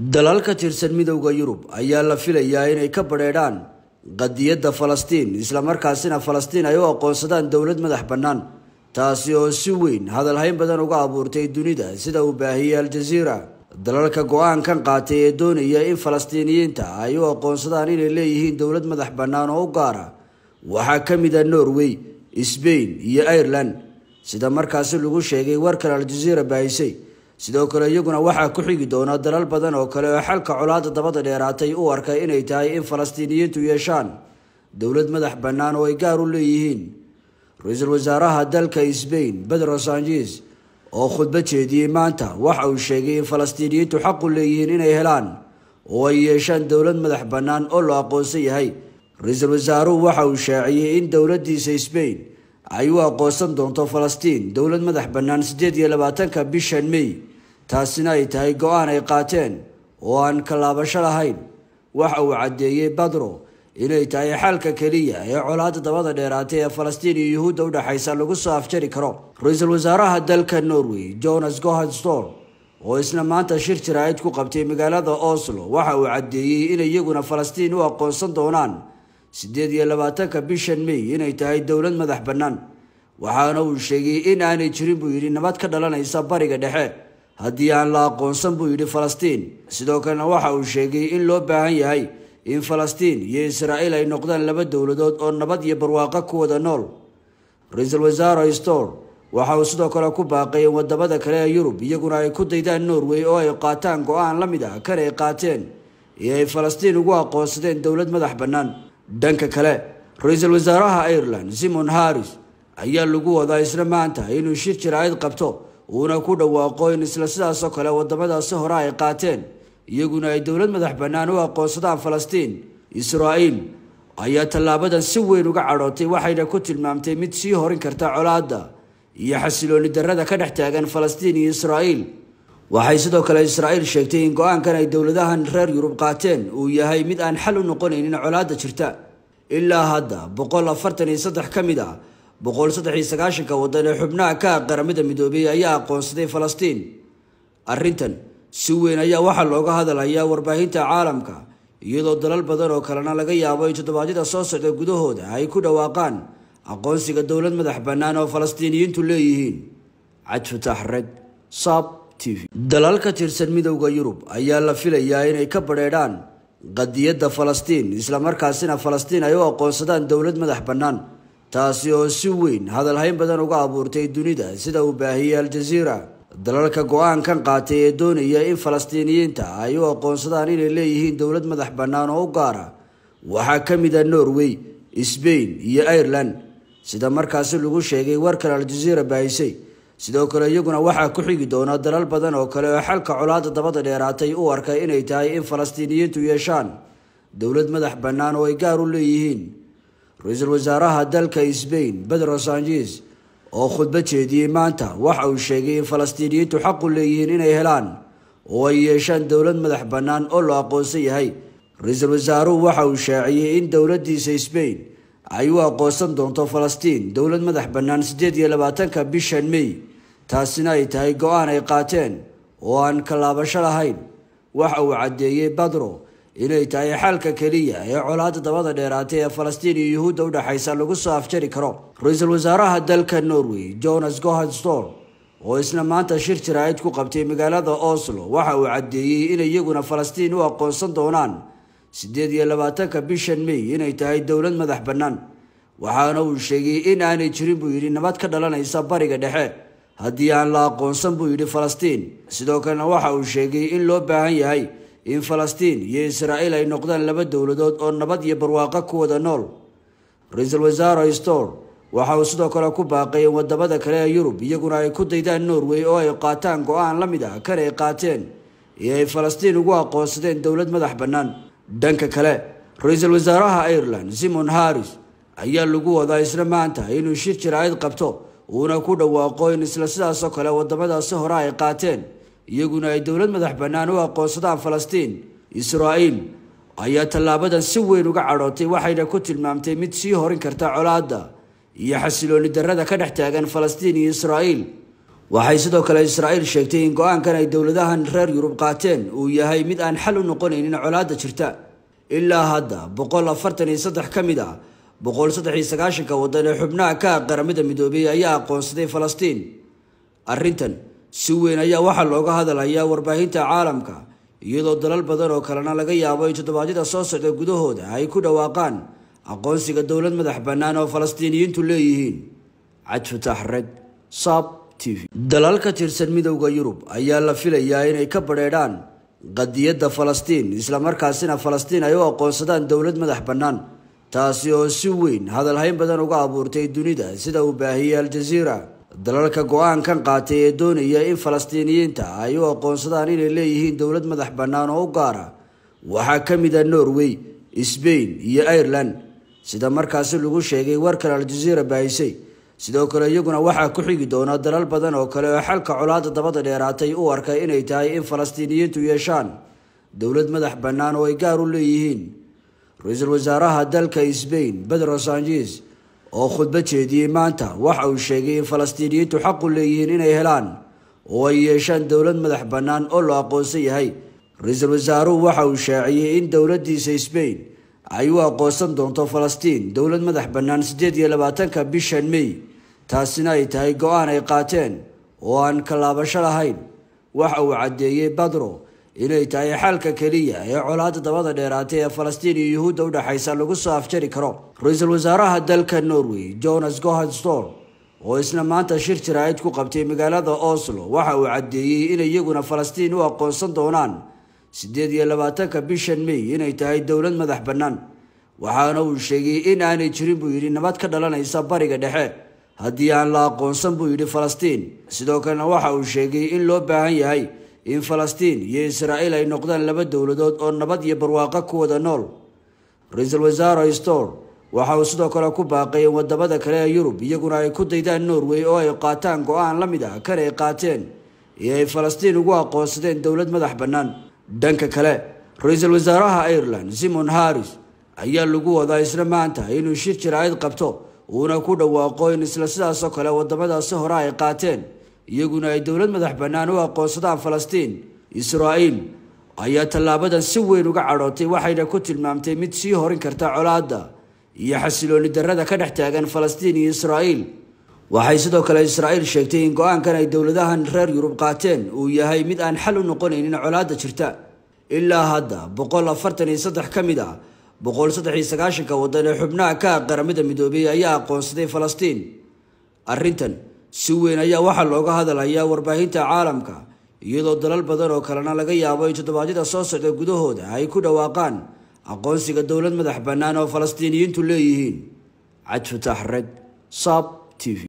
dalaal ka tirsan midowda yurub ayaa la filayaa inay ka badheedhaan qadiyadda falastiin islamarkaasina falastiin ay u aqoonsadaan dowlad madax bannaan taasi oo si weyn hadalhayn badan uga abuurtay dunida sida uu baahiyey al-jasiira dalalka go-aankan qaatay ee doonaya in falastiiniyiinta ay u aqoonsadaan inay leeyihiin dowlad madax bannaan oo u gaara waxaa ka mid a norway sbain iyo irelan sida markaasi lagu sheegay warkan al-jasiira baahisay sidoo kale iyaguna waxaa ku xigi doona dalal badan oo kale oo xalka colaadda dabada dheeraatay u arkay inay tahay in falastiiniyiintu yeeshaan dowlad madax bannaan oo ay gaar u leeyihiin ra-iisul wasaaraha dalka sbain pedro sanjis oo khudbad jeediyey maanta waxa uu sheegay in falastiiniyiintu xaqu leeyihiin inay helaan oo ay yeeshaan dowlad madax bannaan oo la aqoonsan yahay ra-iisul wasaaruhu waxa uu shaaciyey in dowladdiisa sbain ay u aqoonsan doonto falastiin dowlad madax bannaan siddeed iyo labaatanka bishan mey taasina ay tahay go-aan ay qaateen oo aan kallaabasho lahayn waxa uu caddeeyey badro inay tahay xalka keliya ee colaada dabada dheeraatay ee falastiin iyo yuhuudda u dhexaysa lagu soo afjari karo ra-iisul wasaaraha dalka norway jonas gohadstor oo isna maanta shir jiraa'id ku qabtay magaalada oslo waxa uu caddeeyey in iyaguna falastiin u aqoonsan doonaan siddeed iyo labaatanka bishan may inay tahay dowlad madax bannaan waxaana uu sheegay in aanay jirin buu yidhi nabad ka dhalanaysa bariga dhexe haddii aan la aqoonsan buu yidhi falastiin sidoo kalena waxa uu sheegay in loo baahan yahay in falastiin iyo israa'iil ay noqdaan laba dowladood oo nabad iyo barwaaqo ku wada nool ra-iisul wasaare stor waxa uu sidoo kale ku baaqay in wadamada kale ee yurub iyaguna ay ku daydaan norway oo ay qaataan go-aan la mid ah kan ay qaateen iyo ay falastiin ugu aqoonsadeen dowlad madax bannaan dhanka kale ra-iisul wasaaraha ireland simon harris ayaa lagu wadaa isna maanta inuu shir jiraacid qabto uuna ku dhawaaqo in isla sidaasoo kale waddamadaasi hore ay qaateen iyaguna ay dowlad madax bannaan u aqoonsadaan falastiin israa'iil ayaa tallaabadan si weyn uga cadhootay waxayna ku tilmaamtay mid sii horin karta colaadda iyo xasilooni darrada ka dhex taagan falastiin iyo israa'iil waxay sidoo kale israa'iil sheegtay in go-aankan ay dowladahan reer yurub qaateen uu yahay mid aan xal u noqonaynin colaadda jirta ilaa hadda boqol afartan iyo saddex ka mid ah boqol saddexiyo sagaashanka waddan ee xubnaha ka ah qaramada midoobey ayaa aqoonsaday falastiin arrintan si weyn ayaa waxaa looga hadalayaa warbaahinta caalamka iyadoo dalal badan oo kalena laga yaabo in toddobaadyada soo socda gudahooda ay ku dhawaaqaan aqoonsiga dowlad madax bannaan oo falastiiniyiintu leeyihiin cad fataax red saab t v dalal ka tirsan midowda yurub ayaa la filayaa inay ka badheedhaan qadiyadda falastiin islamarkaasina falastiin ay u aqoonsadaan dowlad madax bannaan taasi oo si weyn hadal hayn badan uga abuurtay dunida sida uu baahiyey al-jaziira dalalka go-aan kan qaatay ee doonaya in falastiiniyiinta ay u aqoonsadaan inay leeyihiin dowlad madax bannaan oo u gaara waxaa ka mid a ah norway sbain iyo ireland sida markaasi lagu sheegay warkan al-jaziira baahisay sidoo kale iyaguna waxaa ku xigi doona dalal badan oo kale oo xalka colaadda dabada dheeraatay u arkay inay tahay in falastiiniyiintu yeeshaan dowlad madax bannaan oo ay gaar u leeyihiin ra-iisul wasaaraha dalka sbain bedro sanches oo khudbad jeediyey maanta waxa uu sheegay in falastiiniyiintu xaqu leeyihiin inay helaan oo ay yeeshaan dowlad madax bannaan oo la aqoonsan yahay ra-iisul wasaaruhu waxa uu shaaciyey in dowladdiisa sbain ay u aqoonsan doonto falastiin dowlad madax bannaan siddeed iyo labaatanka bishan mey taasina ay tahay go-aan ay qaateen oo aan kalaabasho lahayn waxa uu caddeeyey badro inay tahay xaalka keliya ee colaadda dabada dheeraatay ee falastiin iyo yuhuudda u dhexaysa lagu soo afjari karo ra-iisul wasaaraha dalka norway jonas gohadstor oo isna maanta shir jiraa'id ku qabtay magaalada oslo waxa uu caddeeyey inay iyaguna falastiin u aqoonsan doonaan siddeed iyo labaatanka bishan may inay tahay dowlad madax bannaan waxaana uu sheegay in aanay jirin buu yidhi nabad ka dhalanaysa bariga dhexe haddii aan la aqoonsan buu yidhi falastiin sidoo kalena waxa uu sheegay in loo baahan yahay in falastiin iyo israa'iil ay noqdaan laba dowladood oo nabad iyo barwaaqo ku wada nool ra-iisul wasaare stor waxa uu sidoo kale ku baaqay in wadamada kale ee yurub iyaguna ay ku daydaan norway oo ay qaataan go-aan la mid ah kan ay qaateen iyo ay falastiin ugu aqoonsadeen dowlad madax bannaan dhanka kale ra-iisul wasaaraha ireland simon harris ayaa lagu wadaa isna maanta inuu shir jiraacid qabto uuna ku dhawaaqo in isla sidaasoo kale wadamadaasi hore ay qaateen iyaguna ay dowlad madax bannaan u aqoonsadaan falastiin israa'iil ayaa tallaabadan si weyn uga cadhootay waxayna ku tilmaamtay mid sii horin karta colaadda iyo xasilooni darrada ka dhex taagan falastiin iyo israa'iil waxay sidoo kale israa'iil sheegtay in go-aankan ay dowladahan reer yurub qaateen uu yahay mid aan xal u noqonaynin colaadda jirta ilaa hadda boqol afartan iyo saddex ka mid ah boqol saddex iyo sagaashanka waddan ee xubnaha ka qaramada midoobey ayaa aqoonsaday falastiin arrintan si weyn ayaa waxaa looga hadalayaa warbaahinta caalamka iyadoo dalal badan oo kalena laga yaabo in toddobaadyada soo socda gudahooda ay ku dhawaaqaan aqoonsiga dowlad madax bannaan oo falastiiniyiintu leeyihiin cad futaax red saab t v dalal ka tirsan midowda yurub ayaa la filayaa inay ka badheedhaan qadiyadda falastiin islamarkaasina falastiin ay u aqoonsadaan dowlad madax bannaan taasi oo si weyn hadalhayn badan uga abuurtay dunida sida uu baahiyey aljaziira dalalka go-aankan qaatay ee doonaya in falastiiniyiinta ay u aqoonsadaan inay leeyihiin dowlad madax bannaan oo u gaara waxaa ka mid a ah norway sbain iyo ireland sida markaasi lagu sheegay warkan al-jazeera baahisay sidoo kale iyaguna waxaa ku xigi doona dalal badan oo kale oo xalka colaadda dabada dheeraatay u arkay inay tahay in falastiiniyiintu yeeshaan dowlad madax bannaan oo ay gaar u leeyihiin ra-iisul wasaaraha dalka sbain pedro sanches oo khudbad jeediyey maanta waxa uu sheegay in falastiiniyiintu xaqu leeyihiin inay helaan oo ay yeeshaan dowlad madax bannaan oo la aqoonsan yahay ra-iisul wasaaruhu waxa uu shaaciyey in dowladdiisa sbain ay u aqoonsan doonto falastiin dowlad madax bannaan siddeed iyo labaatanka bishan mey taasina ay tahay go-aan ay qaateen oo aan kallaabasho lahayn waxa uu caddeeyey badro inay tahay xaalka keliya ee colaadda dabada dheeraatay ee falastiin iyo yuhuudda u dhexaysa lagu soo afjari karo ra-iisul wasaaraha dalka norway jonas gohadstor oo isna maanta shir jiraa'id ku qabtay magaalada oslo waxa uu caddeeyey inay iyaguna falastiin u aqoonsan doonaan siddeed iyo labaatanka bishan may inay tahay dowlad madax bannaan waxaana uu sheegay in aanay jirin buu yidhi nabad ka dhalanaysa bariga dhexe haddii aan la aqoonsan buu yidhi falastiin sidoo kalena waxa uu sheegay in loo baahan yahay in falastiin iyo israa'iil ay noqdaan laba dowladood oo nabad iyo barwaaqo ku wada nool ra-iisul wasaare stor waxa uu sidoo kale ku baaqay in wadamada kale ee yurub iyaguna ay ku daydaan norway oo ay qaataan go-aan la mid ah kan ay qaateen iyo ay falastiin ugu aqoonsadeen dowlad madax bannaan dhanka kale ra-iisul wasaaraha ireland simon harris ayaa lagu wadaa isna maanta inuu shir jiraacid qabto uuna ku dhawaaqo in isla sidaasoo kale wadamadaasi hore ay qaateen iyaguna ay dowlad madax bannaan u aqoonsadaan falastiin israa'iil ayaa tallaabadan si weyn uga cadhootay waxayna ku tilmaamtay mid sii horin karta colaadda iyo xasilooni darrada ka dhex taagan falastiin iyo israa'iil waxay sidoo kale israa'iil sheegtay in go-aankan ay dowladahan reer yurub qaateen uu yahay mid aan xal u noqonaynin colaadda jirta ilaa hadda boqol afartan iyo saddex ka mid ah boqol saddex iyo sagaashanka waddan ee xubnaha ka qaramada midoobey ayaa aqoonsaday falastiin arrintan si weyn ayaa waxaa looga hadalhayaa warbaahinta caalamka iyadoo dalal badan oo kalena laga yaabo in toddobaadyada soo socda gudahooda ay ku dhawaaqaan aqoonsiga dowlad madax bannaan oo falastiiniyiintu leeyihiin cad futaax red sab t v